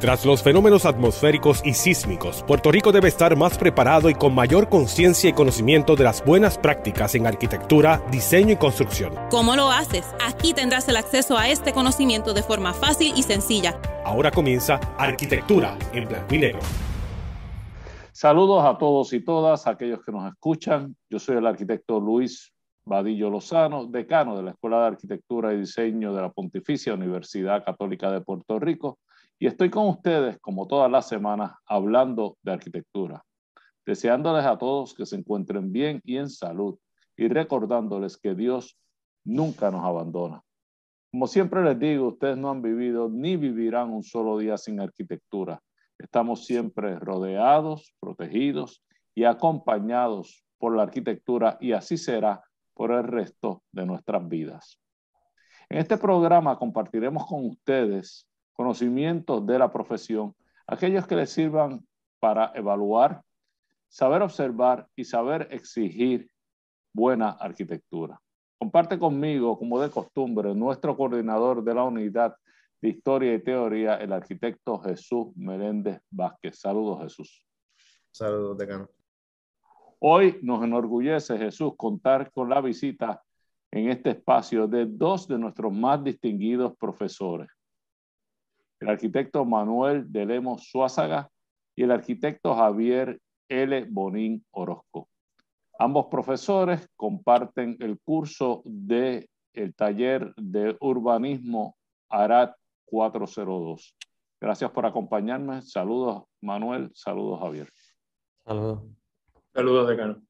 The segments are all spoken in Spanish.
Tras los fenómenos atmosféricos y sísmicos, Puerto Rico debe estar más preparado y con mayor conciencia y conocimiento de las buenas prácticas en arquitectura, diseño y construcción. ¿Cómo lo haces? Aquí tendrás el acceso a este conocimiento de forma fácil y sencilla. Ahora comienza Arquitectura en Blanco Saludos a todos y todas, a aquellos que nos escuchan. Yo soy el arquitecto Luis Vadillo Lozano, decano de la Escuela de Arquitectura y Diseño de la Pontificia Universidad Católica de Puerto Rico y estoy con ustedes, como todas las semanas, hablando de arquitectura, deseándoles a todos que se encuentren bien y en salud y recordándoles que Dios nunca nos abandona. Como siempre les digo, ustedes no han vivido ni vivirán un solo día sin arquitectura. Estamos siempre rodeados, protegidos y acompañados por la arquitectura y así será por el resto de nuestras vidas. En este programa compartiremos con ustedes conocimientos de la profesión, aquellos que les sirvan para evaluar, saber observar y saber exigir buena arquitectura. Comparte conmigo, como de costumbre, nuestro coordinador de la unidad de historia y teoría, el arquitecto Jesús Meléndez Vázquez. Saludos, Jesús. Saludos, decano. Hoy nos enorgullece, Jesús, contar con la visita en este espacio de dos de nuestros más distinguidos profesores el arquitecto Manuel de Lemos Suázaga y el arquitecto Javier L. Bonín Orozco. Ambos profesores comparten el curso de el taller de urbanismo ARAT 402. Gracias por acompañarme. Saludos, Manuel. Saludos, Javier. Saludos. Saludos, decano.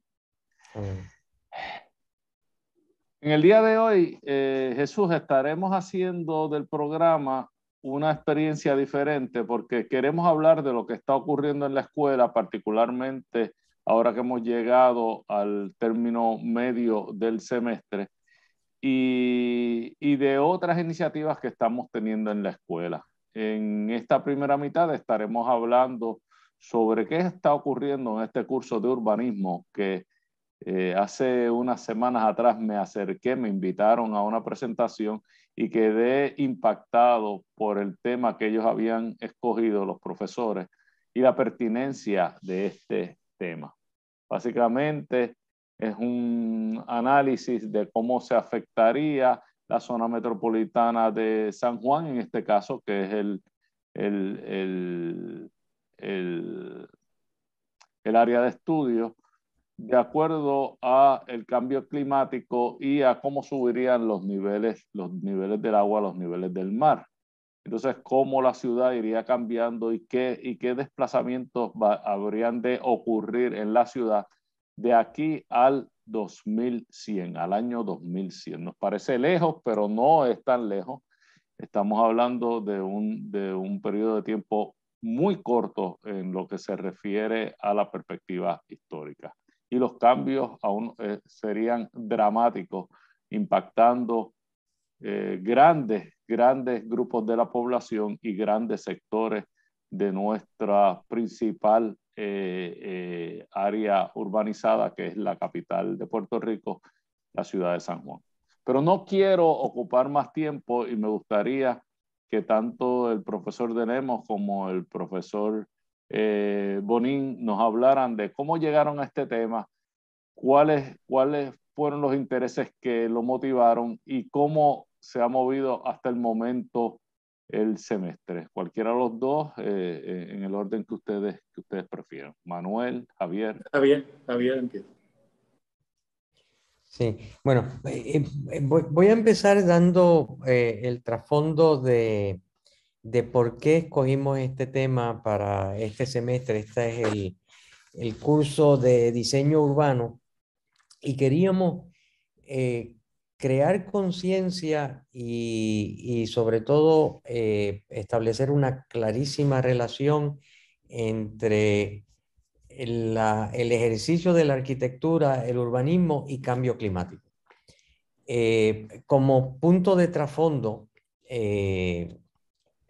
En el día de hoy, eh, Jesús, estaremos haciendo del programa una experiencia diferente porque queremos hablar de lo que está ocurriendo en la escuela, particularmente ahora que hemos llegado al término medio del semestre, y, de otras iniciativas que estamos teniendo en la escuela. En esta primera mitad estaremos hablando sobre qué está ocurriendo en este curso de urbanismo que eh, hace unas semanas atrás me acerqué, me invitaron a una presentación y quedé impactado por el tema que ellos habían escogido, los profesores, y la pertinencia de este tema. Básicamente es un análisis de cómo se afectaría la zona metropolitana de San Juan, en este caso, que es el, el, área de estudio, de acuerdo a el cambio climático y a cómo subirían los niveles, los niveles del agua, los niveles del mar. Entonces, cómo la ciudad iría cambiando y qué, y qué desplazamientos habrían de ocurrir en la ciudad de aquí al 2100, al año 2100. Nos parece lejos, pero no es tan lejos. Estamos hablando de un, de un periodo de tiempo muy corto en lo que se refiere a la perspectiva histórica y los cambios aún eh, serían dramáticos, impactando eh, grandes, grandes grupos de la población y grandes sectores de nuestra principal eh, área urbanizada, que es la capital de Puerto Rico, la ciudad de San Juan. Pero no quiero ocupar más tiempo y me gustaría que tanto el profesor de como el profesor eh, Bonín nos hablaran de cómo llegaron a este tema, cuáles, cuáles fueron los intereses que lo motivaron y cómo se ha movido hasta el momento el semestre. Cualquiera de los dos, eh, eh, en el orden que ustedes, que ustedes prefieran. Manuel, Javier. Javier, Javier empieza. Sí, bueno, voy, a empezar dando el trasfondo de, de por qué escogimos este tema para este semestre. Este es el, el curso de diseño urbano y queríamos eh, crear conciencia y, y, sobre todo eh, establecer una clarísima relación entre el, la, el, ejercicio de la arquitectura, el urbanismo y cambio climático. Eh, como punto de trasfondo, eh,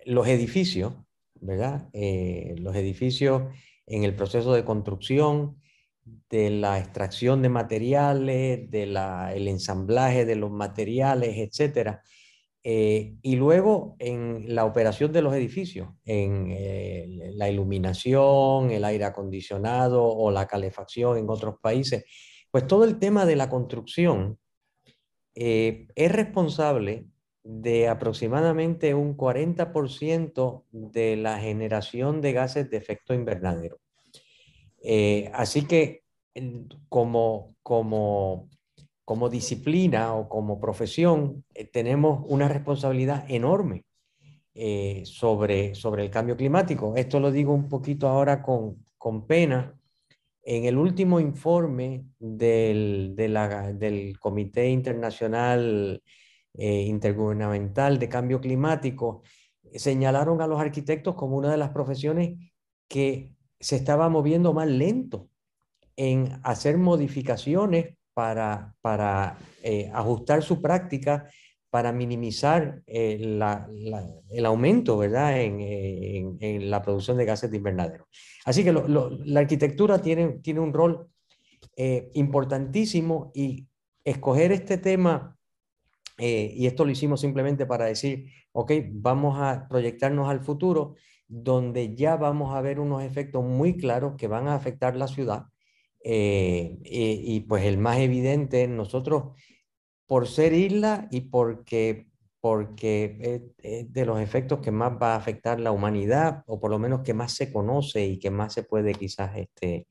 los edificios, ¿verdad? Eh, los edificios en el proceso de construcción, de la extracción de materiales, del ensamblaje de los materiales, etc. Eh, y luego en la operación de los edificios, en eh, la iluminación, el aire acondicionado o la calefacción en otros países, pues todo el tema de la construcción es responsable de aproximadamente un 40% de la generación de gases de efecto invernadero. Eh, así que como, como, como disciplina o como profesión eh, tenemos una responsabilidad enorme eh, sobre, sobre el cambio climático. Esto lo digo un poquito ahora con, pena. En el último informe del, de la, del Comité Internacional eh, intergubernamental de Cambio Climático, señalaron a los arquitectos como una de las profesiones que se estaba moviendo más lento en hacer modificaciones para, para eh, ajustar su práctica, para minimizar eh, el aumento ¿verdad? En, la producción de gases de invernadero. Así que la arquitectura tiene, tiene un rol importantísimo y escoger este tema eh, y esto lo hicimos simplemente para decir, ok, vamos a proyectarnos al futuro, donde ya vamos a ver unos efectos muy claros que van a afectar la ciudad. Eh, y, pues el más evidente, nosotros, por ser isla y porque, porque es eh, de los efectos que más va a afectar la humanidad, o por lo menos que más se conoce y que más se puede quizás este,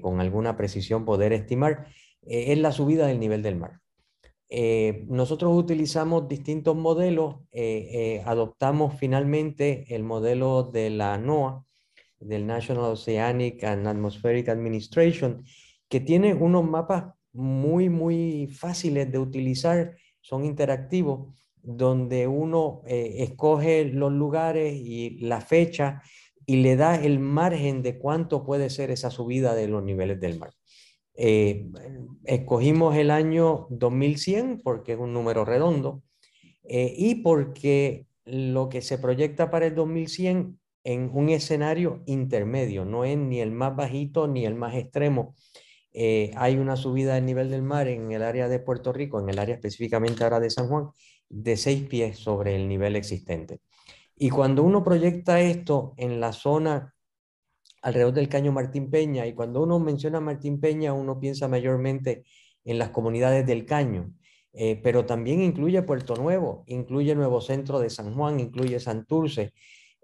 con alguna precisión poder estimar, es la subida del nivel del mar. Eh, nosotros utilizamos distintos modelos, eh, eh, adoptamos finalmente el modelo de la NOAA, del National Oceanic and Atmospheric Administration, que tiene unos mapas muy, muy fáciles de utilizar, son interactivos, donde uno escoge los lugares y la fecha y le da el margen de cuánto puede ser esa subida de los niveles del mar. Eh, escogimos el año 2100 porque es un número redondo eh, y porque lo que se proyecta para el 2100 en un escenario intermedio, no es ni el más bajito ni el más extremo. Eh, hay una subida del nivel del mar en el área de Puerto Rico, en el área específicamente ahora de San Juan, de seis pies sobre el nivel existente. Y cuando uno proyecta esto en la zona alrededor del caño Martín Peña. Y cuando uno menciona Martín Peña, uno piensa mayormente en las comunidades del caño, eh, pero también incluye Puerto Nuevo, incluye Nuevo Centro de San Juan, incluye Santurce.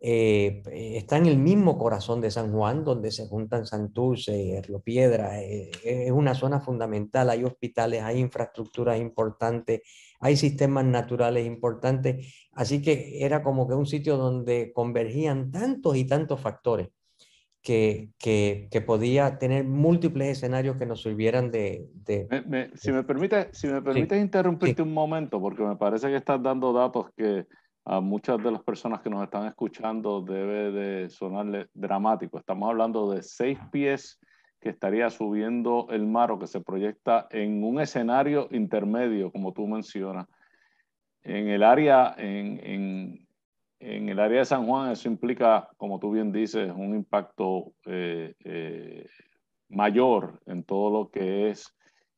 Eh, eh, está en el mismo corazón de San Juan, donde se juntan Santurce, Río Piedra, es una zona fundamental, hay hospitales, hay infraestructuras importantes, hay sistemas naturales importantes, así que era como que un sitio donde convergían tantos y tantos factores que, que, podía tener múltiples escenarios que nos sirvieran de... si me permites si me permite interrumpirte un momento, porque me parece que estás dando datos que a muchas de las personas que nos están escuchando debe de sonarle dramático. Estamos hablando de seis pies que estaría subiendo el mar o que se proyecta en un escenario intermedio, como tú mencionas. En el área, en en el área de San Juan eso implica, como tú bien dices, un impacto eh, eh, mayor en todo lo que es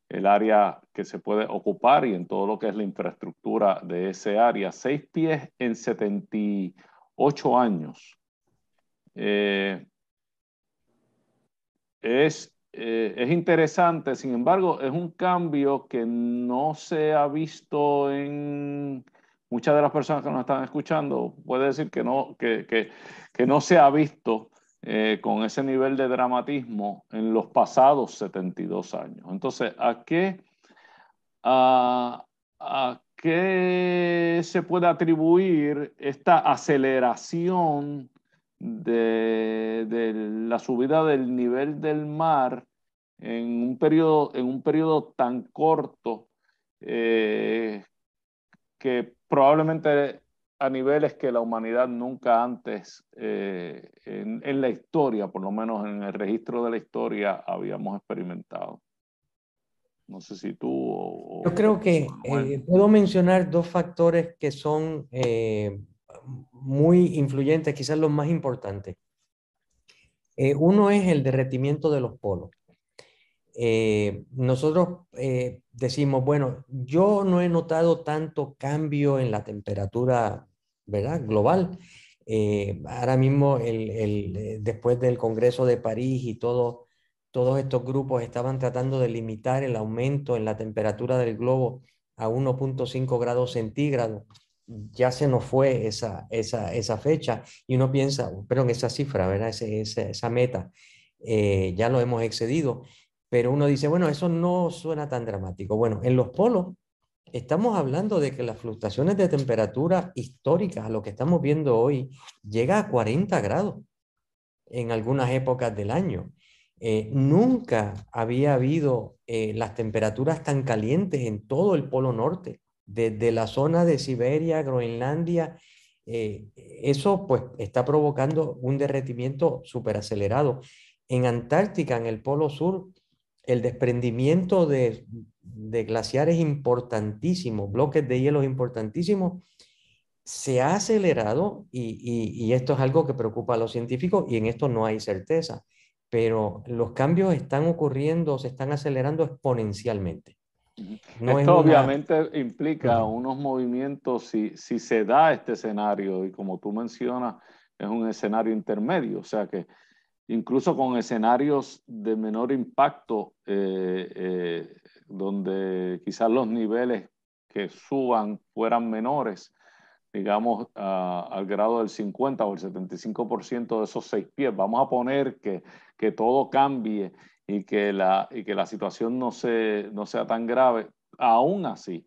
el área que se puede ocupar y en todo lo que es la infraestructura de ese área. Seis pies en 78 años. Eh, es interesante, sin embargo, es un cambio que no se ha visto en muchas de las personas que nos están escuchando puede decir que no, que, que, no se ha visto eh, con ese nivel de dramatismo en los pasados 72 años. Entonces, ¿a qué, a, qué se puede atribuir esta aceleración de, la subida del nivel del mar en un periodo, en un periodo tan corto eh, que probablemente a niveles que la humanidad nunca antes, eh, en, la historia, por lo menos en el registro de la historia, habíamos experimentado. No sé si tú Yo creo que eh, puedo mencionar dos factores que son eh, muy influyentes, quizás los más importantes. uno es el derretimiento de los polos. Eh, nosotros eh, decimos, bueno, yo no he notado tanto cambio en la temperatura, ¿verdad? Global. Eh, ahora mismo, el, después del Congreso de París y todo, todos estos grupos estaban tratando de limitar el aumento en la temperatura del globo a 1.5 grados centígrados. Ya se nos fue esa, esa, fecha y uno piensa, pero en esa cifra, ¿verdad? esa, meta, ya lo hemos excedido. Pero uno dice, bueno, eso no suena tan dramático. Bueno, en los polos estamos hablando de que las fluctuaciones de temperatura históricas, a lo que estamos viendo hoy, llega a 40 grados en algunas épocas del año. Eh, nunca había habido eh, las temperaturas tan calientes en todo el Polo Norte, desde la zona de Siberia, Groenlandia. Eh, eso pues está provocando un derretimiento acelerado. En Antártica, en el Polo Sur, el desprendimiento de, de glaciares importantísimos, bloques de hielo importantísimos, se ha acelerado y, y, esto es algo que preocupa a los científicos y en esto no hay certeza, pero los cambios están ocurriendo, se están acelerando exponencialmente. esto obviamente implica unos movimientos si, si se da este escenario y como tú mencionas, es un escenario intermedio, o sea que incluso con escenarios de menor impacto, eh, eh, donde quizás los niveles que suban fueran menores, digamos, al grado del 50 o el 75% de esos seis pies. Vamos a poner que, que todo cambie y que la, y que la situación no, se, no sea tan grave. Aún así,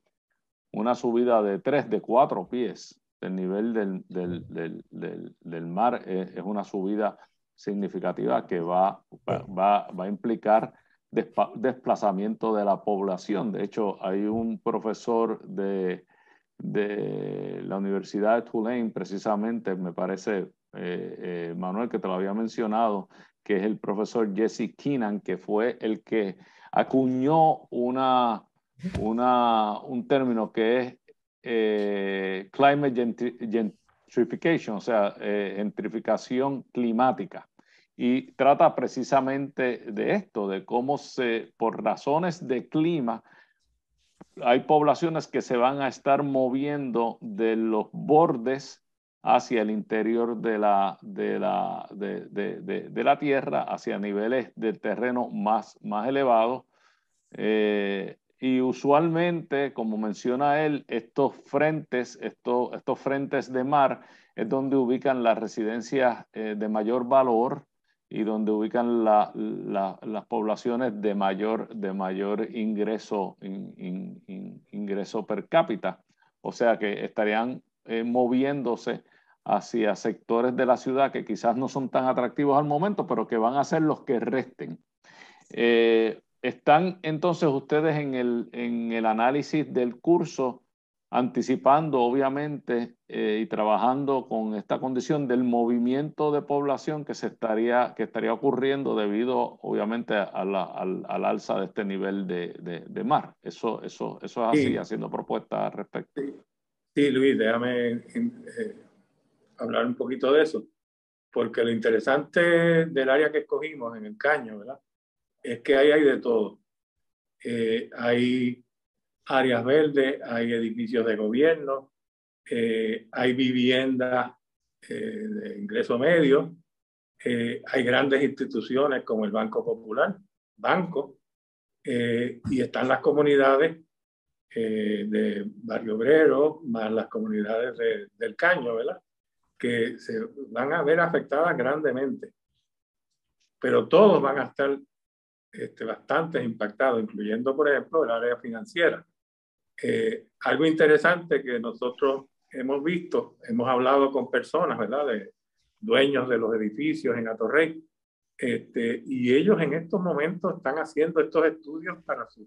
una subida de tres, de cuatro pies del nivel del, del, del, mar eh, es una subida significativa que va, va, a implicar desplazamiento de la población. De hecho, hay un profesor de, la Universidad de Tulane, precisamente, me parece, eh, eh, Manuel, que te lo había mencionado, que es el profesor Jesse Keenan, que fue el que acuñó una, una, un término que es eh, climate gentrification, o sea, gentrificación climática y trata precisamente de esto, de cómo se, por razones de clima, hay poblaciones que se van a estar moviendo de los bordes hacia el interior de la, de la, de, la tierra, hacia niveles de terreno más, más elevados. Eh, y usualmente, como menciona él, estos frentes, estos, estos frentes de mar, es donde ubican las residencias eh, de mayor valor y donde ubican las poblaciones de mayor, de mayor ingreso, ingreso per cápita. O sea que estarían eh, moviéndose hacia sectores de la ciudad que quizás no son tan atractivos al momento, pero que van a ser los que resten. Eh, están entonces ustedes en el, en el análisis del curso anticipando obviamente eh, y trabajando con esta condición del movimiento de población que se estaría, que estaría ocurriendo debido obviamente a la, al, al, alza de este nivel de, de, mar. Eso, eso, eso es así, haciendo propuestas al respecto. Sí. Luis, déjame eh, hablar un poquito de eso, porque lo interesante del área que escogimos en el caño, ¿verdad? Es que ahí hay de todo. Eh, hay áreas verdes, hay edificios de gobierno, eh, hay viviendas eh, de ingreso medio, eh, hay grandes instituciones como el Banco Popular, banco, y están las comunidades de Barrio Obrero, más las comunidades del Caño, ¿verdad? Que se van a ver afectadas grandemente. Pero todos van a estar este, bastante impactados, incluyendo, por ejemplo, el área financiera eh, algo interesante que nosotros hemos visto, hemos hablado con personas, ¿verdad? De dueños de los edificios en Atorrey, este, y ellos en estos momentos están haciendo estos estudios para su,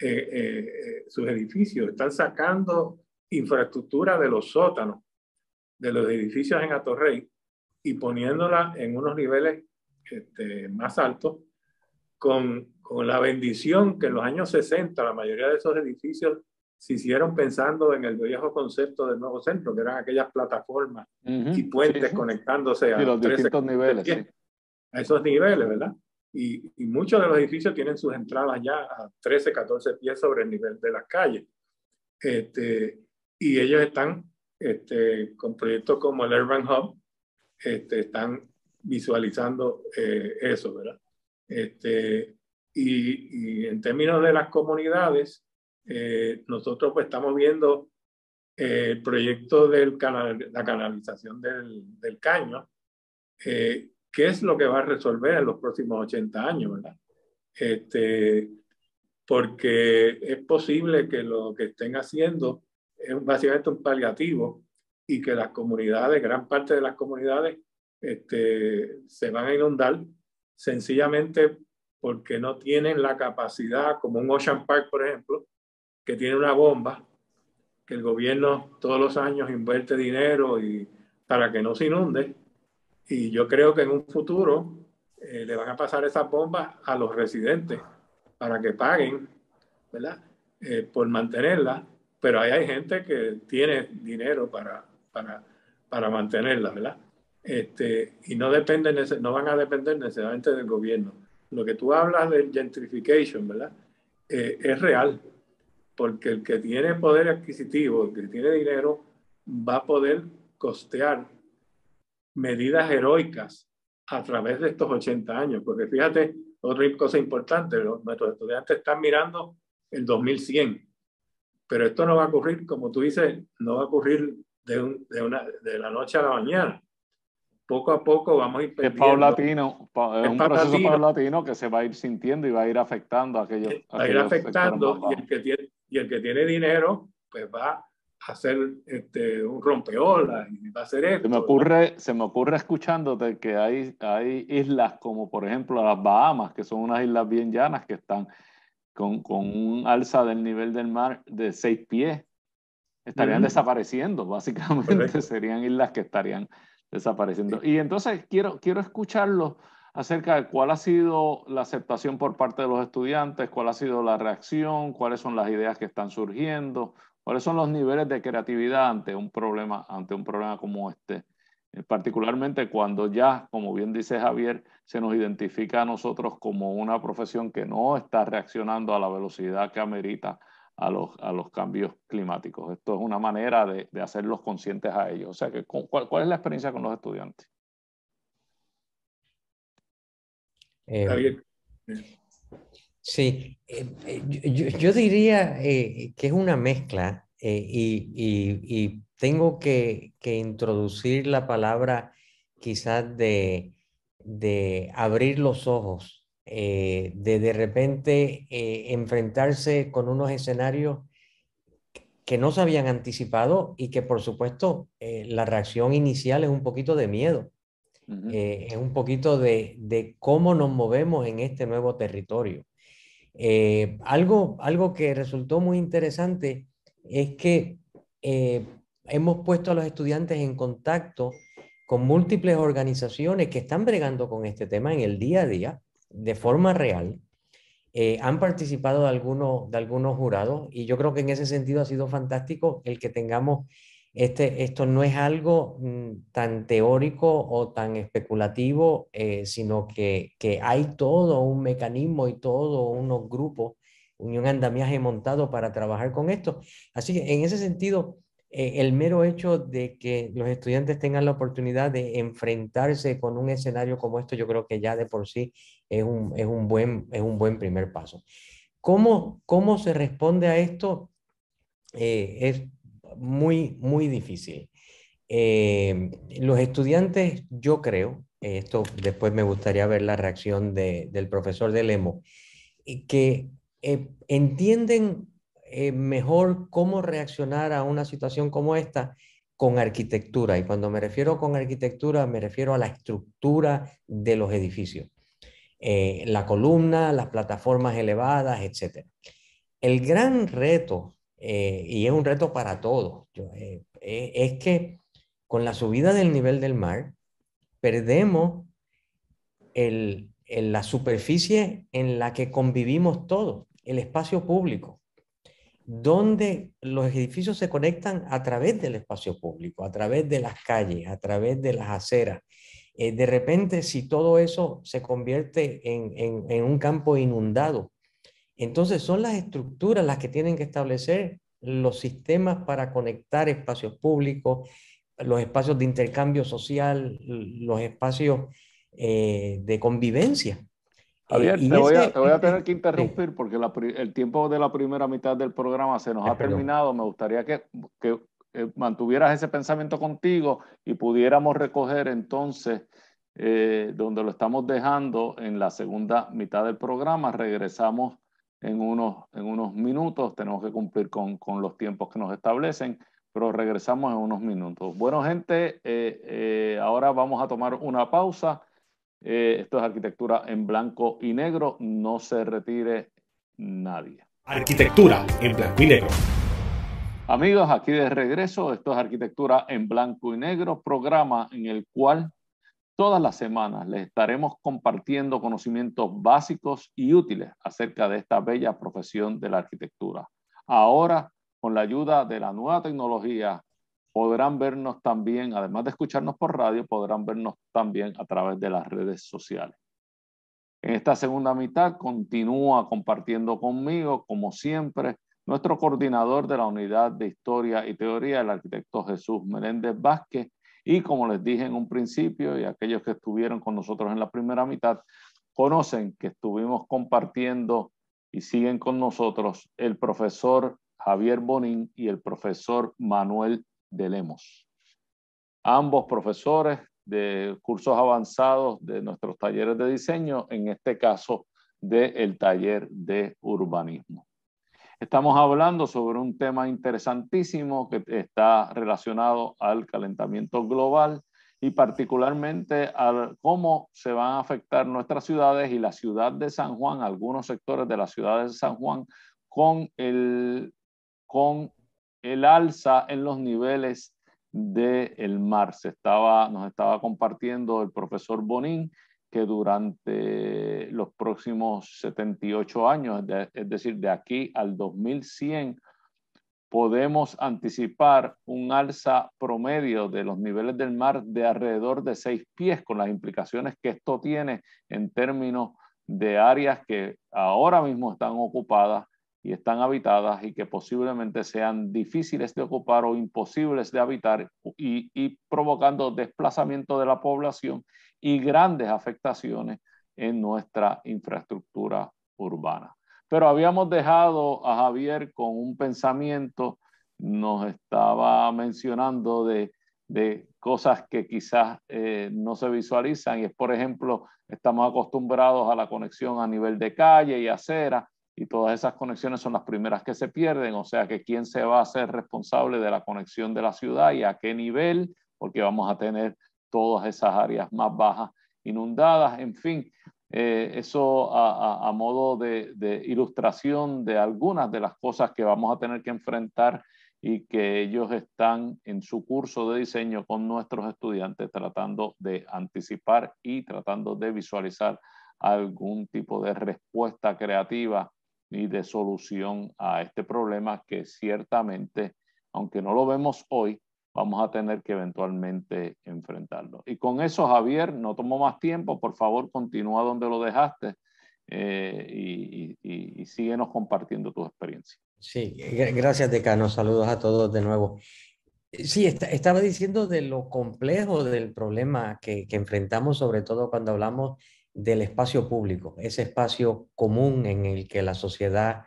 eh, eh, sus edificios, están sacando infraestructura de los sótanos de los edificios en Atorrey y poniéndola en unos niveles este, más altos, con, con, la bendición que en los años 60 la mayoría de esos edificios se hicieron pensando en el viejo concepto del nuevo centro, que eran aquellas plataformas y puentes conectándose a, los niveles, a esos niveles, ¿verdad? Y, y, muchos de los edificios tienen sus entradas ya a 13, 14 pies sobre el nivel de las calles. Este, y ellos están este, con proyectos como el Urban Hub, este, están visualizando eh, eso, ¿verdad? Este, y, y en términos de las comunidades, eh, nosotros pues estamos viendo eh, el proyecto de la canalización del, caño, eh, qué es lo que va a resolver en los próximos 80 años, ¿verdad? Este, porque es posible que lo que estén haciendo es básicamente un paliativo y que las comunidades, gran parte de las comunidades, este, se van a inundar sencillamente porque no tienen la capacidad, como un Ocean Park, por ejemplo, que tiene una bomba, que el gobierno todos los años invierte dinero y, para que no se inunde. Y yo creo que en un futuro eh, le van a pasar esa bomba a los residentes para que paguen, ¿verdad? Eh, por mantenerla, pero ahí hay gente que tiene dinero para, para, mantenerla, ¿verdad? Este, y no, dependen, no van a depender necesariamente del gobierno. Lo que tú hablas del gentrification, ¿verdad? Eh, es real porque el que tiene poder adquisitivo, el que tiene dinero, va a poder costear medidas heroicas a través de estos 80 años. Porque fíjate, otra cosa importante, los, nuestros estudiantes están mirando el 2100, pero esto no va a ocurrir, como tú dices, no va a ocurrir de, una, de la noche a la mañana. Poco a poco vamos a ir perdiendo. Es paulatino, es, un proceso paulatino que se va a ir sintiendo y va a ir afectando a aquellos. Va a ir afectando el que tiene, y el que tiene dinero, pues va a hacer este, un rompeola y va a hacer esto. Se me ocurre, se me ocurre escuchándote que hay, hay islas como por ejemplo las Bahamas, que son unas islas bien llanas que están con, con un alza del nivel del mar de seis pies. Estarían desapareciendo, básicamente serían islas que estarían desapareciendo. Y entonces quiero, quiero escucharlo acerca de cuál ha sido la aceptación por parte de los estudiantes, cuál ha sido la reacción, cuáles son las ideas que están surgiendo, cuáles son los niveles de creatividad ante un problema, ante un problema como este. Eh, particularmente cuando ya, como bien dice Javier, se nos identifica a nosotros como una profesión que no está reaccionando a la velocidad que amerita a los, cambios climáticos. Esto es una manera de, hacerlos conscientes a ellos. O sea, que, ¿cuál es la experiencia con los estudiantes? Eh, sí, eh, eh, yo, diría que es una mezcla y, tengo que, introducir la palabra quizás de, abrir los ojos, de de repente enfrentarse con unos escenarios que no se habían anticipado y que por supuesto la reacción inicial es un poquito de miedo. Eh, es un poquito de, cómo nos movemos en este nuevo territorio. Eh, algo, algo que resultó muy interesante es que eh, hemos puesto a los estudiantes en contacto con múltiples organizaciones que están bregando con este tema en el día a día, de forma real. han participado de algunos, de algunos jurados y yo creo que en ese sentido ha sido fantástico el que tengamos este, esto no es algo mm, tan teórico o tan especulativo, eh, sino que, que, hay todo un mecanismo y todo unos grupos, un andamiaje montado para trabajar con esto. Así que en ese sentido, eh, el mero hecho de que los estudiantes tengan la oportunidad de enfrentarse con un escenario como esto, yo creo que ya de por sí es un, es un, buen, es un buen primer paso. ¿Cómo, ¿Cómo se responde a esto? Eh, es muy, muy difícil. Eh, los estudiantes, yo creo, esto después me gustaría ver la reacción de, del profesor de Lemo, que eh, entienden eh, mejor cómo reaccionar a una situación como esta con arquitectura. Y cuando me refiero con arquitectura, me refiero a la estructura de los edificios. la columna, las plataformas elevadas, etc. El gran reto eh, y es un reto para todos. Eh, eh, es que con la subida del nivel del mar, perdemos el, la superficie en la que convivimos todos, el espacio público, donde los edificios se conectan a través del espacio público, a través de las calles, a través de las aceras. de repente, si todo eso se convierte en un campo inundado, entonces son las estructuras las que tienen que establecer los sistemas para conectar espacios públicos, los espacios de intercambio social, los espacios eh, de convivencia. Javier, eh, te, voy a, tener que interrumpir porque el tiempo de la primera mitad del programa se nos eh, ha terminado. Me gustaría que, mantuvieras ese pensamiento contigo y pudiéramos recoger entonces donde lo estamos dejando en la segunda mitad del programa. Regresamos en unos, en unos minutos. Tenemos que cumplir con, los tiempos que nos establecen, pero regresamos en unos minutos. Bueno, gente, eh, eh, ahora vamos a tomar una pausa. Eh, esto es arquitectura en blanco y negro. No se retire nadie. Arquitectura en blanco y negro. Amigos, aquí de regreso, esto es Arquitectura en Blanco y Negro, programa en el cual Todas las semanas les estaremos compartiendo conocimientos básicos y útiles acerca de esta bella profesión de la arquitectura. Ahora, con la ayuda de la nueva tecnología, podrán vernos también, además de escucharnos por radio, podrán vernos también a través de las redes sociales. En esta segunda mitad continúa compartiendo conmigo, como siempre, nuestro coordinador de la Unidad de Historia y Teoría, el arquitecto Jesús Meléndez Vázquez, y como les dije en un principio, y aquellos que estuvieron con nosotros en la primera mitad, conocen que estuvimos compartiendo y siguen con nosotros el profesor Javier Bonín y el profesor Manuel de Lemos. Ambos profesores de cursos avanzados de nuestros talleres de diseño, en este caso del el taller de urbanismo. Estamos hablando sobre un tema interesantísimo que está relacionado al calentamiento global y particularmente a cómo se van a afectar nuestras ciudades y la ciudad de San Juan, algunos sectores de la ciudad de San Juan, con el, alza en los niveles del mar. Se estaba, nos estaba compartiendo el profesor Bonín que durante los próximos 78 años, es decir, de aquí al 2100, podemos anticipar un alza promedio de los niveles del mar de alrededor de 6 pies, con las implicaciones que esto tiene en términos de áreas que ahora mismo están ocupadas y están habitadas y que posiblemente sean difíciles de ocupar o imposibles de habitar y, y provocando desplazamiento de la población y grandes afectaciones en nuestra infraestructura urbana. Pero habíamos dejado a Javier con un pensamiento, nos estaba mencionando de, cosas que quizás eh, no se visualizan y es, por ejemplo, estamos acostumbrados a la conexión a nivel de calle y acera y todas esas conexiones son las primeras que se pierden, o sea que quién se va a ser responsable de la conexión de la ciudad y a qué nivel, porque vamos a tener todas esas áreas más bajas inundadas, en fin, eh, eso a, modo de, ilustración de algunas de las cosas que vamos a tener que enfrentar y que ellos están en su curso de diseño con nuestros estudiantes tratando de anticipar y tratando de visualizar algún tipo de respuesta creativa y de solución a este problema que ciertamente, aunque no lo vemos hoy, vamos a tener que eventualmente enfrentarlo. Y con eso, Javier, no tomo más tiempo, por favor, continúa donde lo dejaste eh, y, síguenos compartiendo tu experiencia. Sí, gracias, Decano. Saludos a todos de nuevo. Sí, estaba diciendo de lo complejo del problema que, que enfrentamos, sobre todo cuando hablamos del espacio público, ese espacio común en el que la sociedad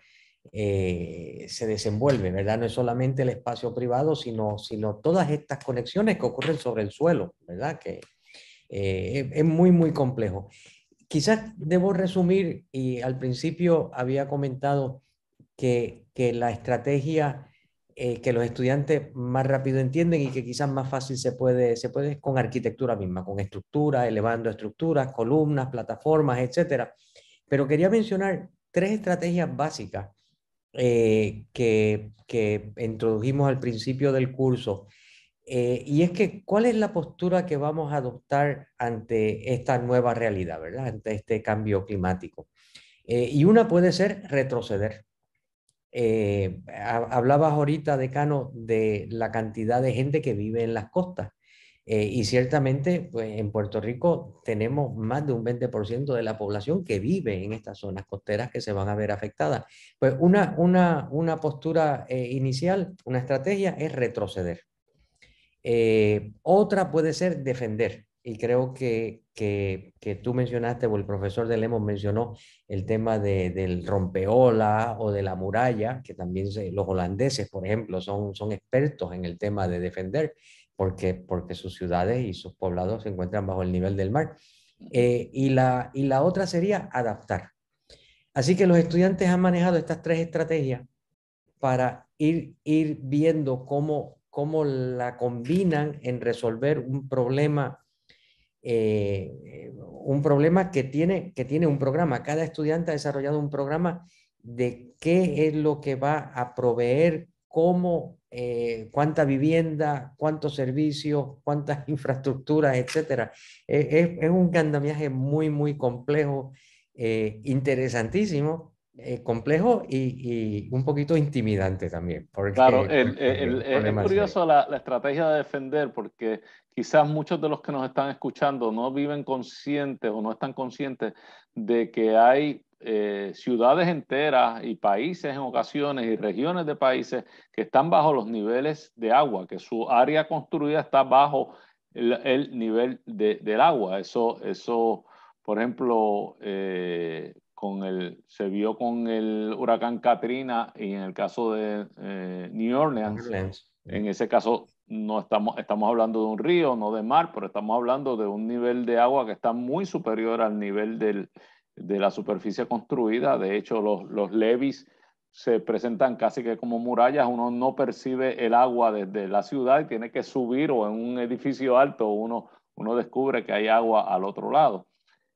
eh, se desenvuelve, ¿verdad? No es solamente el espacio privado, sino, sino todas estas conexiones que ocurren sobre el suelo, ¿verdad? Que eh, es muy, muy complejo. Quizás debo resumir, y al principio había comentado que, la estrategia eh, que los estudiantes más rápido entienden y que quizás más fácil se puede, se puede con arquitectura misma, con estructura elevando estructuras, columnas, plataformas, etcétera. Pero quería mencionar tres estrategias básicas eh, que, introdujimos al principio del curso. Eh, y es que, ¿cuál es la postura que vamos a adoptar ante esta nueva realidad, ¿verdad? ante este cambio climático? Eh, y una puede ser retroceder. hablabas ahorita, decano, de la cantidad de gente que vive en las costas. Eh, y ciertamente, pues, en Puerto Rico tenemos más de un 20% de la población que vive en estas zonas costeras que se van a ver afectadas. Pues una, una, una postura eh, inicial, una estrategia es retroceder. Eh, otra puede ser defender. Y creo que, que, que, tú mencionaste, o el profesor de Lemos mencionó el tema del rompeola o de la muralla, que también los holandeses, por ejemplo, son, son expertos en el tema de defender porque, sus ciudades y sus poblados se encuentran bajo el nivel del mar. Eh, y, la, y la otra sería adaptar. Así que los estudiantes han manejado estas tres estrategias para ir, ir viendo cómo, cómo la combinan en resolver un problema, eh, eh, un problema que tiene, que tiene un programa. Cada estudiante ha desarrollado un programa de qué es lo que va a proveer, cómo eh, cuánta vivienda, cuántos servicios, cuántas infraestructuras, etcétera. Eh, es, un andamiaje muy, muy complejo, eh, interesantísimo, complejo y, un poquito intimidante también. claro, es curioso la, estrategia de defender porque quizás muchos de los que nos están escuchando no viven conscientes o no están conscientes de que hay eh, ciudades enteras y países en ocasiones y regiones de países que están bajo los niveles de agua, que su área construida está bajo el, nivel de, del agua. Eso, eso por ejemplo, eh, con el, se vio con el huracán Katrina y en el caso de eh, New Orleans, Orleans. En ese caso no estamos, estamos hablando de un río, no de mar, pero estamos hablando de un nivel de agua que está muy superior al nivel del, de la superficie construida. De hecho, los, los levis se presentan casi que como murallas. Uno no percibe el agua desde la ciudad y tiene que subir o en un edificio alto uno, uno descubre que hay agua al otro lado.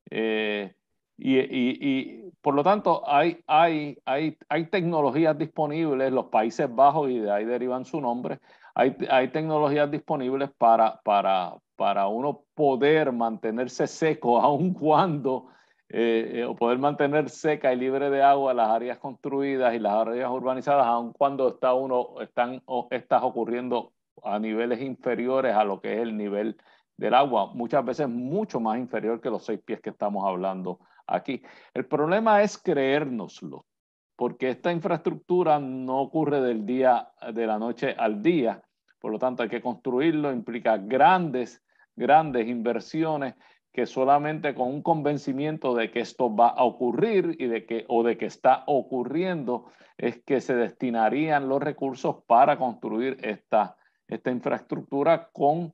Eh, y, por lo tanto, hay, hay, hay, tecnologías disponibles, los Países Bajos, y de ahí derivan su nombre, hay, tecnologías disponibles para, para, para uno poder mantenerse seco, aun cuando eh, eh, o poder mantener seca y libre de agua las áreas construidas y las áreas urbanizadas, aun cuando está uno, están o, estás ocurriendo a niveles inferiores a lo que es el nivel del agua, muchas veces mucho más inferior que los seis pies que estamos hablando aquí. El problema es creérnoslo, porque esta infraestructura no ocurre del día, de la noche al día, por lo tanto hay que construirlo, implica grandes, grandes inversiones que solamente con un convencimiento de que esto va a ocurrir y de que o de que está ocurriendo es que se destinarían los recursos para construir esta, esta infraestructura con,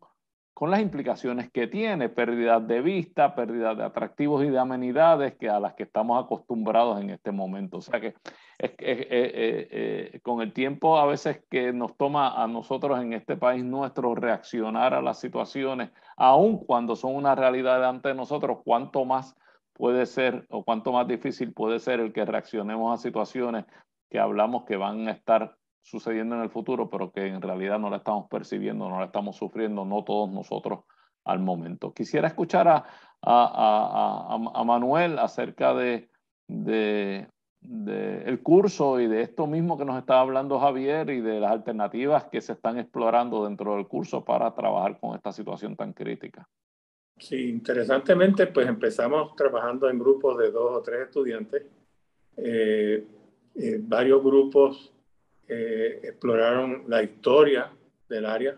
con las implicaciones que tiene, pérdida de vista, pérdida de atractivos y de amenidades que a las que estamos acostumbrados en este momento. O sea que que eh, eh, eh, con el tiempo a veces que nos toma a nosotros en este país nuestro reaccionar a las situaciones, aun cuando son una realidad ante nosotros, cuánto más puede ser o cuánto más difícil puede ser el que reaccionemos a situaciones que hablamos que van a estar sucediendo en el futuro, pero que en realidad no la estamos percibiendo, no la estamos sufriendo, no todos nosotros al momento. Quisiera escuchar a, a, a, a Manuel acerca de, de del curso y de esto mismo que nos estaba hablando Javier y de las alternativas que se están explorando dentro del curso para trabajar con esta situación tan crítica. Sí, interesantemente, pues empezamos trabajando en grupos de dos o tres estudiantes. Eh, eh, varios grupos eh, exploraron la historia del área,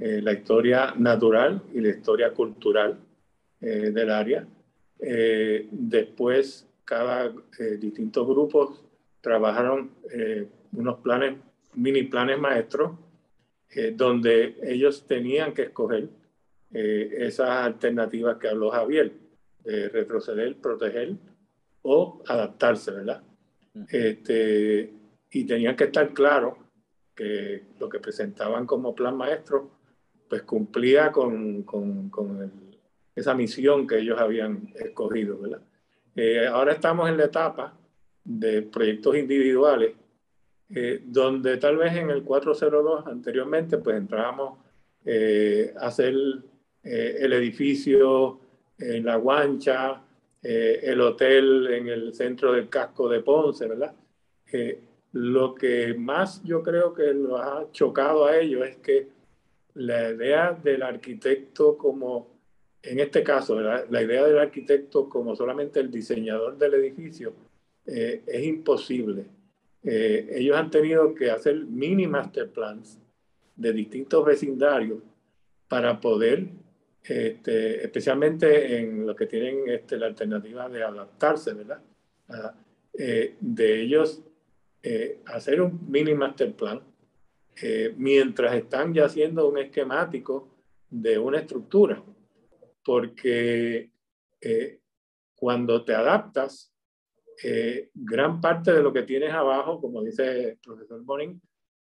la historia natural y la historia cultural del área. después cada eh, distintos grupos trabajaron eh, unos planes, mini planes maestros, eh, donde ellos tenían que escoger eh, esas alternativas que habló Javier, retroceder, proteger o adaptarse, ¿verdad? Este, y tenían que estar claros que lo que presentaban como plan maestro, pues cumplía con, esa misión que ellos habían escogido, ¿verdad? Eh, ahora estamos en la etapa de proyectos individuales, eh, donde tal vez en el 402 anteriormente, pues entrábamos eh, a hacer el edificio en la guancha, el hotel en el centro del casco de Ponce, ¿verdad? lo que más yo creo que nos ha chocado a ellos es que la idea del arquitecto como en este caso, la, idea del arquitecto como solamente el diseñador del edificio eh, es imposible. Eh, ellos han tenido que hacer mini master plans de distintos vecindarios para poder, este, especialmente en lo que tienen este, la alternativa de adaptarse, ¿verdad? Eh, de ellos hacer un mini master plan mientras están ya haciendo un esquemático de una estructura porque eh, cuando te adaptas, eh, gran parte de lo que tienes abajo, como dice el profesor Bonin,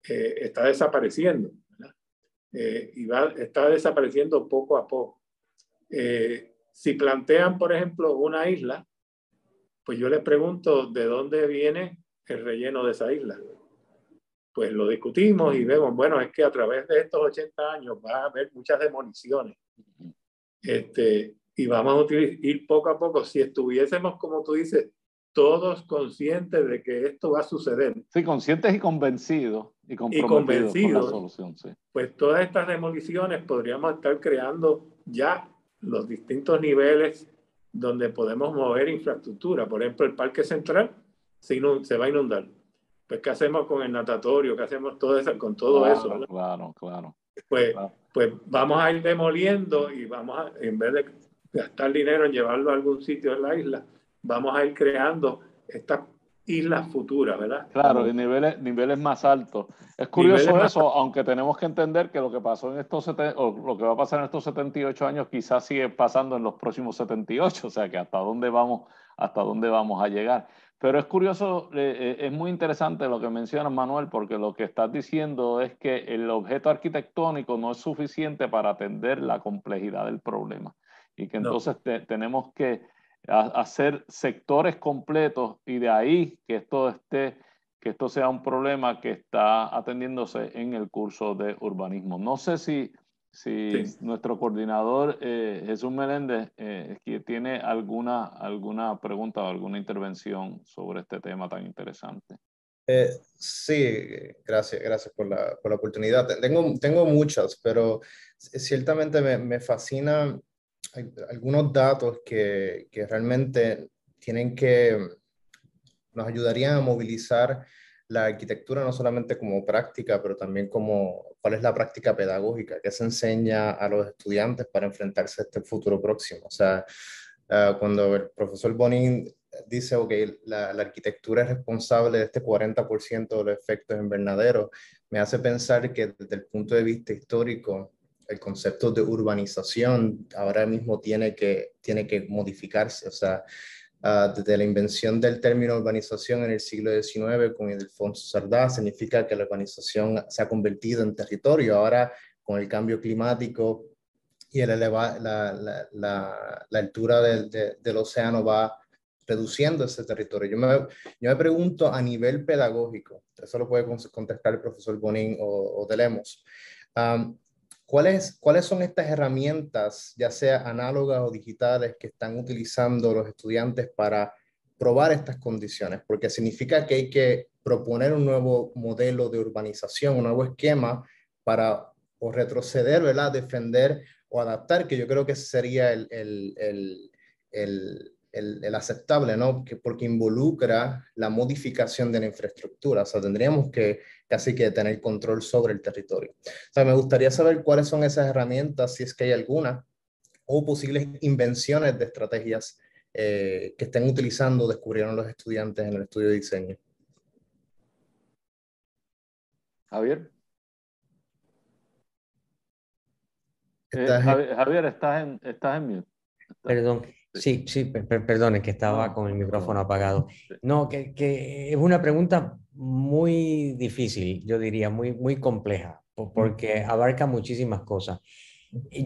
eh, está desapareciendo. y va, está desapareciendo poco a poco. si plantean, por ejemplo, una isla, pues yo les pregunto de dónde viene el relleno de esa isla. Pues lo discutimos y vemos, bueno, es que a través de estos 80 años va a haber muchas demoliciones este, y vamos a ir poco a poco. Si estuviésemos, como tú dices, todos conscientes de que esto va a suceder. Sí, conscientes y convencidos y y convencidos, Pues todas estas demoliciones podríamos estar creando ya los distintos niveles donde podemos mover infraestructura. Por ejemplo, el parque central se, se va a inundar. Pues, ¿qué hacemos con el natatorio? ¿Qué hacemos todo con todo eso? Claro, claro. Pues claro pues vamos a ir demoliendo y vamos a, en vez de gastar dinero en llevarlo a algún sitio de la isla, vamos a ir creando estas islas futuras, ¿verdad? Claro, y niveles, niveles más altos. Es curioso eso, aunque tenemos que entender que lo que pasó en estos lo que va a pasar en estos 78 años quizás sigue pasando en los próximos 78, o sea que hasta dónde vamos, hasta dónde vamos a llegar. Pero es curioso, eh, eh, es muy interesante lo que menciona Manuel, porque lo que estás diciendo es que el objeto arquitectónico no es suficiente para atender la complejidad del problema y que entonces tenemos que hacer sectores completos y de ahí que esto esté que esto sea un problema que está atendiéndose en el curso de urbanismo. No sé si si nuestro coordinador eh, Jesús Meléndez eh, tiene alguna, alguna pregunta o alguna intervención sobre este tema tan interesante. Eh, sí, gracias, gracias por la, por oportunidad. Tengo, tengo muchas, pero ciertamente me, me fascinan algunos datos que, que, realmente tienen que, nos ayudarían a movilizar la arquitectura no solamente como práctica, pero también como, ¿Cuál es la práctica pedagógica? que se enseña a los estudiantes para enfrentarse a este futuro próximo? O sea, eh, cuando el profesor Bonin dice, ok, la, arquitectura es responsable de este 40% de los efectos invernaderos, me hace pensar que desde el punto de vista histórico, el concepto de urbanización ahora mismo tiene que, tiene que modificarse. O sea, Ah, desde la invención del término urbanización en el siglo XIX con el Ildefonso Sardá, significa que la urbanización se ha convertido en territorio. Ahora, con el cambio climático y el la, altura del, océano va reduciendo ese territorio. Yo me, pregunto a nivel pedagógico, eso lo puede contestar el profesor Bonin o, de Lemos. ¿Cuáles, son estas herramientas, ya sea análogas o digitales, que están utilizando los estudiantes para probar estas condiciones? Porque significa que hay que proponer un nuevo modelo de urbanización, un nuevo esquema para o retroceder, ¿verdad? Defender o adaptar, que yo creo que sería el el, aceptable, ¿no? porque involucra la modificación de la infraestructura, o sea, tendríamos que casi que tener control sobre el territorio. O sea, me gustaría saber cuáles son esas herramientas, si es que hay alguna, o posibles invenciones de estrategias eh, que estén utilizando, descubrieron los estudiantes en el estudio de diseño. Javier. Eh, Javier, estás en, estás en mute. Perdón. Sí, sí, perdone que estaba con el micrófono apagado. No, que, es una pregunta muy difícil, yo diría, muy, muy compleja, porque abarca muchísimas cosas.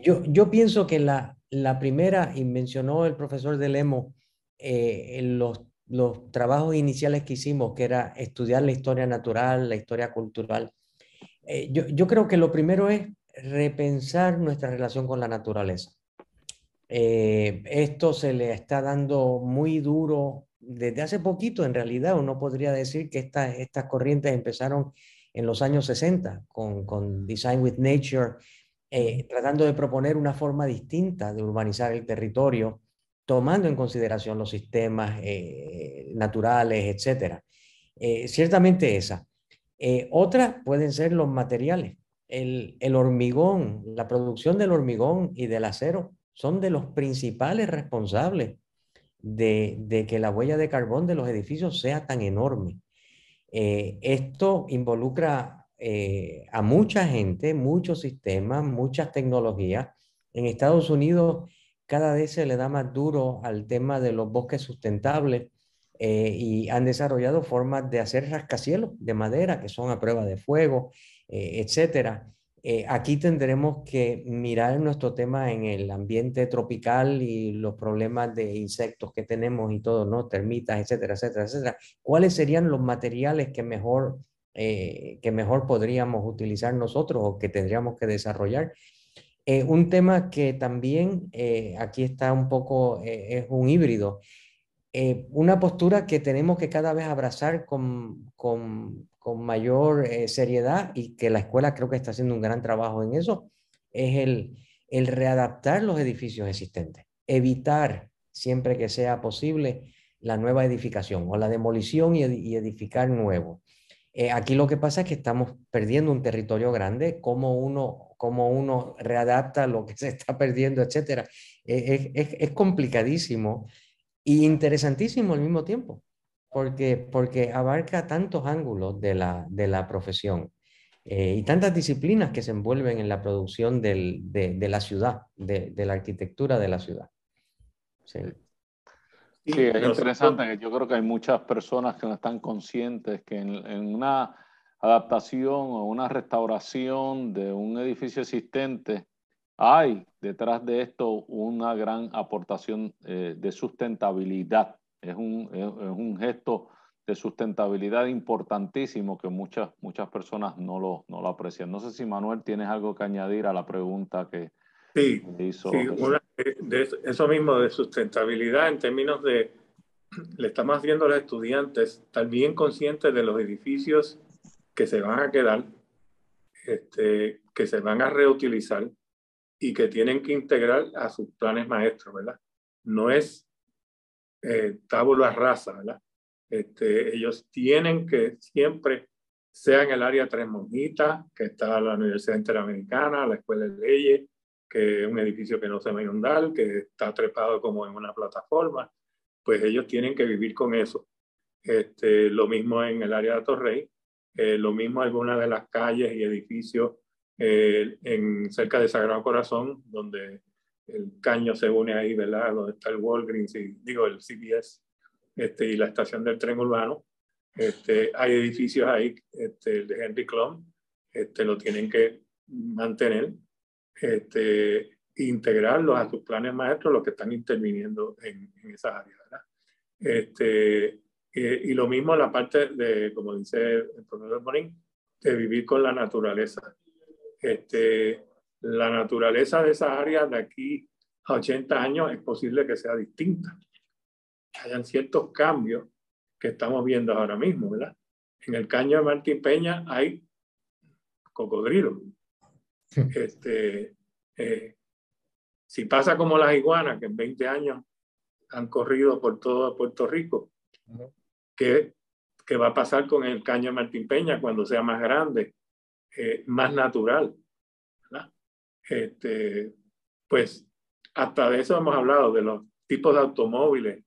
Yo, yo pienso que la, primera, y mencionó el profesor de Lemo, eh, los, los trabajos iniciales que hicimos, que era estudiar la historia natural, la historia cultural. Eh, yo creo que lo primero es repensar nuestra relación con la naturaleza eh, esto se le está dando muy duro desde hace poquito, en realidad. Uno podría decir que estas corrientes empezaron en los años 60 con, Design with Nature, eh, tratando de proponer una forma distinta de urbanizar el territorio, tomando en consideración los sistemas eh, naturales, etc. ciertamente esa. otras pueden ser los materiales. el hormigón, la producción del hormigón y del acero son de los principales responsables de, que la huella de carbón de los edificios sea tan enorme. Eh, esto involucra eh, a mucha gente, muchos sistemas, muchas tecnologías. En Estados Unidos cada vez se le da más duro al tema de los bosques sustentables eh, y han desarrollado formas de hacer rascacielos de madera que son a prueba de fuego, etcétera. Eh, aquí tendremos que mirar nuestro tema en el ambiente tropical y los problemas de insectos que tenemos y todo, ¿no? Termitas, etcétera, etcétera, etcétera. ¿Cuáles serían los materiales que mejor, eh, que mejor podríamos utilizar nosotros o que tendríamos que desarrollar? Eh, un tema que también aquí está un poco, es un híbrido. una postura que tenemos que cada vez abrazar con, con con mayor eh, seriedad y que la escuela creo que está haciendo un gran trabajo en eso, es el, readaptar los edificios existentes, evitar siempre que sea posible la nueva edificación o la demolición y, edificar nuevo. Eh, aquí lo que pasa es que estamos perdiendo un territorio grande, cómo uno, cómo uno readapta lo que se está perdiendo, etc. E-, es, complicadísimo y e interesantísimo al mismo tiempo porque, porque abarca tantos ángulos de la, de la profesión eh, y tantas disciplinas que se envuelven en la producción del, de, la ciudad, de, la arquitectura de la ciudad. Sí. es interesante yo creo que hay muchas personas que no están conscientes que en, una adaptación o una restauración de un edificio existente hay detrás de esto una gran aportación eh, de sustentabilidad es un, un gesto de sustentabilidad importantísimo que muchas, muchas personas no lo, no lo aprecian. No sé si Manuel tienes algo que añadir a la pregunta que sí, hizo. Sí, eso mismo de sustentabilidad en términos de, le estamos haciendo a los estudiantes también conscientes de los edificios que se van a quedar, este, que se van a reutilizar y que tienen que integrar a sus planes maestros, ¿verdad? No es eh, tábula rasa, ¿verdad? Este, ellos tienen que siempre, sea en el área Tres Monjitas, que está la Universidad Interamericana, la Escuela de Leyes, que es un edificio que no se va a inundar, que está trepado como en una plataforma, pues ellos tienen que vivir con eso. Este, lo mismo en el área de Torrey, eh, lo mismo algunas de las calles y edificios eh, en, cerca de Sagrado Corazón, donde el caño se une ahí, ¿verdad? Donde está el Walgreens, y, digo, el CBS este, y la estación del tren urbano. Este, hay edificios ahí, este, el de Henry Clum, este, lo tienen que mantener, este, e integrarlos a sus planes maestros, los que están interviniendo en, en esas áreas, ¿verdad? Este, eh, y, lo mismo la parte de, como dice el profesor Morín, de vivir con la naturaleza. Este, la naturaleza de esas áreas de aquí a 80 años es posible que sea distinta. Hayan ciertos cambios que estamos viendo ahora mismo, ¿verdad? En el caño de Martín Peña hay cocodrilos. Este, eh, si pasa como las iguanas, que en 20 años han corrido por todo Puerto Rico, ¿qué, va a pasar con el caño de Martín Peña cuando sea más grande, eh, más natural? Este, pues hasta de eso hemos hablado, de los tipos de automóviles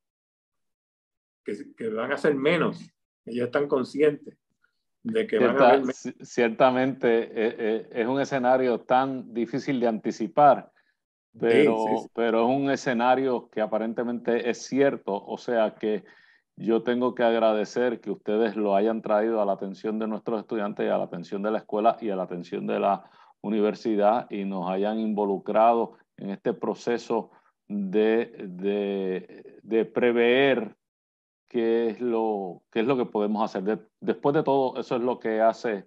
que, que van a ser menos, Ellos están conscientes de que van a Ciertamente eh, eh, es un escenario tan difícil de anticipar, pero, pero es un escenario que aparentemente es cierto, o sea que yo tengo que agradecer que ustedes lo hayan traído a la atención de nuestros estudiantes y a la atención de la escuela y a la atención de la universidad y nos hayan involucrado en este proceso de, de, prever qué es, lo, qué es lo que podemos hacer. después de todo, eso es lo que hace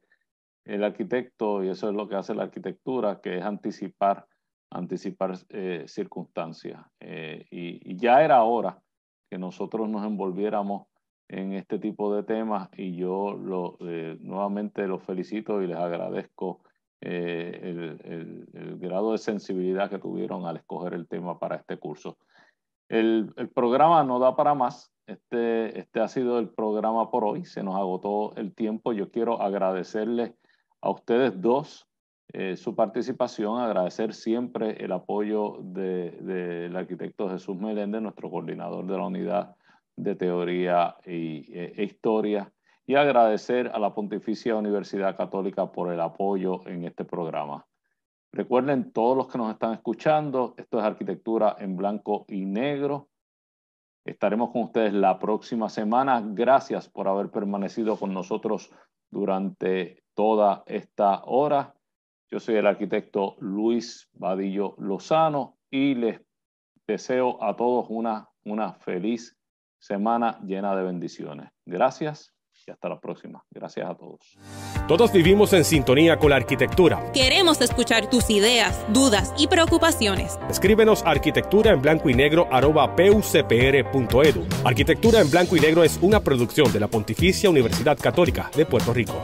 el arquitecto y eso es lo que hace la arquitectura, que es anticipar, anticipar eh, circunstancias. Eh, y, ya era hora que nosotros nos envolviéramos en este tipo de temas y yo lo, eh, nuevamente los felicito y les agradezco eh, el, grado de sensibilidad que tuvieron al escoger el tema para este curso. El, programa no da para más. Este, este ha sido el programa por hoy. Se nos agotó el tiempo. Yo quiero agradecerles a ustedes dos eh, su participación, agradecer siempre el apoyo del arquitecto Jesús Meléndez, nuestro coordinador de la unidad de teoría y, eh, e historia y agradecer a la Pontificia Universidad Católica por el apoyo en este programa. Recuerden todos los que nos están escuchando, esto es arquitectura en blanco y negro. Estaremos con ustedes la próxima semana. Gracias por haber permanecido con nosotros durante toda esta hora. Yo soy el arquitecto Luis Vadillo Lozano y les deseo a todos una, una feliz semana llena de bendiciones. Gracias y hasta la próxima. Gracias a todos. Todos vivimos en sintonía con la arquitectura. Queremos escuchar tus ideas, dudas y preocupaciones. Escríbenos a arquitectura en blanco y negro Arquitectura en blanco y negro es una producción de la Pontificia Universidad Católica de Puerto Rico.